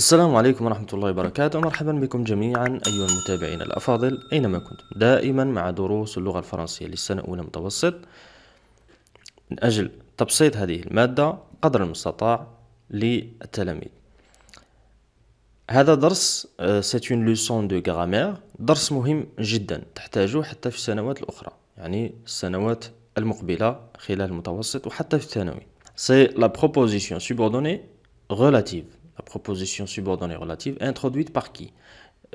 السلام عليكم ورحمة الله وبركاته مرحبا بكم جميعا أيها المتابعين الأفاضل أينما كنتم دائما مع دروس اللغة الفرنسية للسنة أولى متوسط من أجل تبسيط هذه المادة قدر المستطاع للتلاميذ هذا درس سيت اون لوسون دو غرامير درس مهم جدا تحتاجه حتى في السنوات الأخرى يعني السنوات المقبلة خلال المتوسط وحتى في الثانوي سي لا بروبوزيسيون سوبوردوني relative la proposition subordonnée relative introduite par qui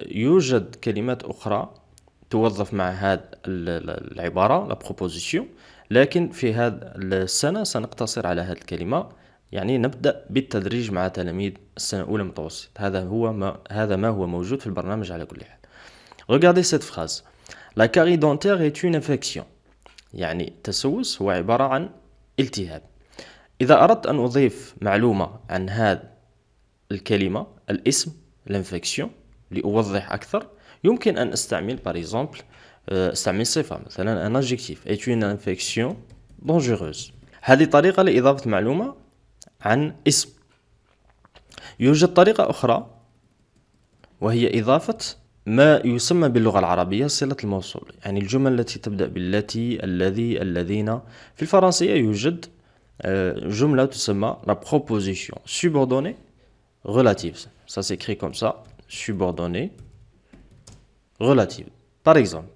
يوجد كلمات أخرى توظف مع هذه العبارة لا proposition لكن في هذا السنة سنقتصر على هذه الكلمة يعني نبدأ بالتدريج مع تلاميذ السنة الأولى متوسط هذا هو ما هذا ما هو موجود في البرنامج على كل حال regardez cette phrase la carie dentaire est une infection يعني التسوس هو عبارة عن التهاب إذا أردت أن أضيف معلومة عن هذا الكلمة الاسم لانفكسيون لأوضح أكثر يمكن أن أستعمل par اكزومبل آه، أستعمل صفة مثلا ان ادجكتيف اي تو انفكسيون dangereuse هذه طريقة لإضافة معلومة عن اسم يوجد طريقة أخرى وهي إضافة ما يسمى باللغة العربية صلة الموصول يعني الجمل التي تبدأ بالتي الذي الذين في الفرنسية يوجد آه، جملة تسمى la proposition subordonnée relative. Ça s'écrit comme ça, subordonnée relative. Par exemple,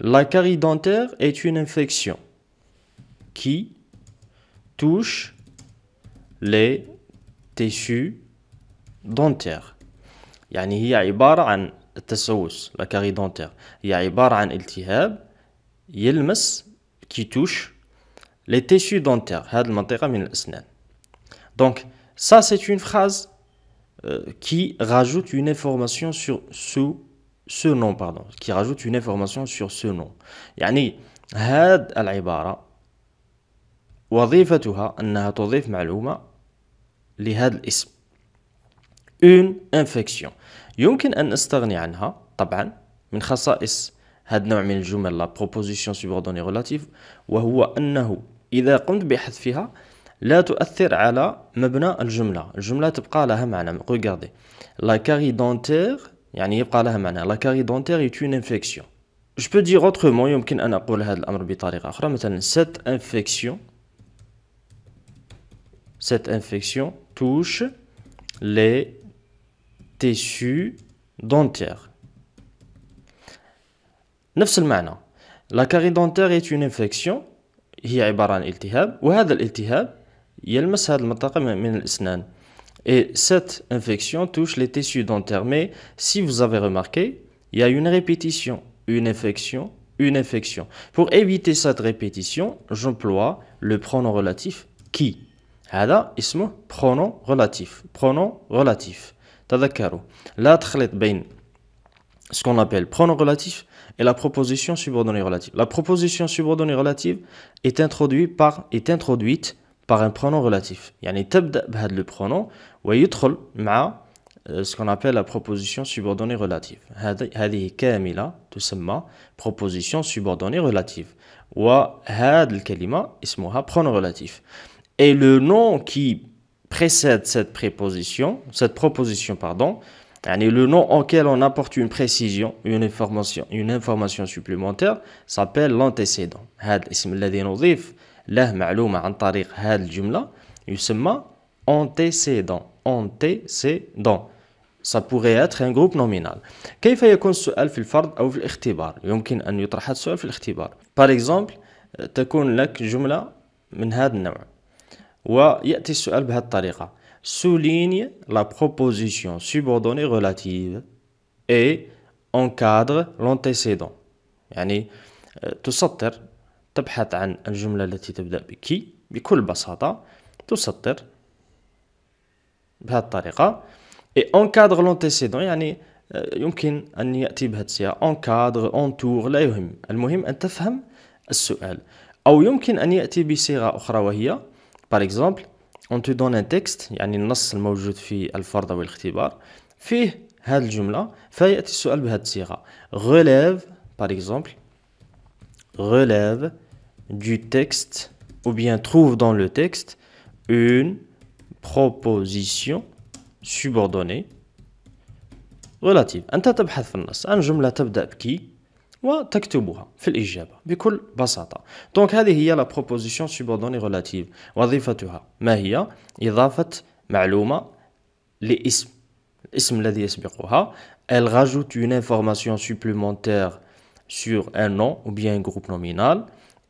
la carie dentaire est une infection qui touche les tissus dentaires. يعني هي عبارة عن التسوس لا كاري دونتير هي عبارة عن التهاب يلمس كي توش les tissus dentaires. هاد المنطقة من الأسنان donc ça Euh, qui rajoute une information sur ce, ce nom pardon qui rajoute une information sur ce nom يعني هاد العبارة وظيفتها أنها تضيف معلومة لهذا الاسم une infection يمكن أن أستغني عنها طبعا من خصائص هذا النوع من الجمل لا بروبوزيسيون سوبوردوني ريلاتيف وهو أنه إذا قمت بحذفها لا تؤثر على مبنى الجمله الجمله تبقى لها معنى ريغاردي لا كاري دونتير يعني يبقى لها معنى لا كاري دونتير اي تون انفيكسيون جو بو دير اوترمون يمكن ان اقول هذا الامر بطريقه اخرى مثلا سيت انفيكسيون سيت انفيكسيون توش لي تيسو دونتير نفس المعنى لا كاري دونتير اي تون انفيكسيون هي عبارة عن التهاب وهذا الالتهاب Et cette infection touche les tissus dentaires. Mais si vous avez remarqué, il y a une répétition, une infection, une infection. Pour éviter cette répétition, j'emploie le pronom relatif qui. هذا ismo pronom relatif. Pronom relatif. Tadakaro. la تخلط ce qu'on appelle pronom relatif et la proposition subordonnée relative. La proposition subordonnée relative est introduite par, est introduite par un pronom relatif. Il y a le pronom ويدخل ma euh, ce qu'on appelle la proposition subordonnée relative. qu'on appelle la proposition subordonnée relative. وهذه الكلمة pronom relatif. Et le nom qui précède cette préposition, cette proposition, pardon, yani le nom auquel on apporte une précision, une information, une information supplémentaire, s'appelle l'antécédent. Had qu'on appelle l'antécédent. له معلومة عن طريق هذه الجملة يسمى antécédent antécédent ça pourrait être un groupe nominal كيف يكون السؤال في الفرض أو في الاختبار يمكن أن يطرح هذا السؤال في الاختبار par exemple تكون لك جملة من هذا النوع ويأتي السؤال بهذه الطريقة souligne la proposition subordonnée relative et encadre l'antécédent يعني تسطر تبحث عن الجملة التي تبدأ بكي بكل بساطة تسطر بهذه الطريقة اي اونكادغ لونتيسيدون يعني آه، يمكن أن يأتي بهذه الصيغة اون تور لا يهم المهم أن تفهم السؤال أو يمكن أن يأتي بصيغة أخرى وهي باغ اكزومبل اون تو دون ان تكست يعني النص الموجود في الفرض أو الاختبار فيه هذه الجملة فيأتي السؤال بهذه الصيغة غوليف باغ اكزومبل غوليف du texte, ou bien trouve dans le texte une proposition subordonnée relative. أنت تبحث في النص عن جملة تبدأ بكي وتكتبها في الإجابة بكل بساطة دونك هذه هي لا subordonnée subordonnée relative. وظيفتها ما هي إضافة معلومة لاسم الاسم الذي يسبقها elle rajoute une information supplémentaire sur un nom ou bien un groupe nominal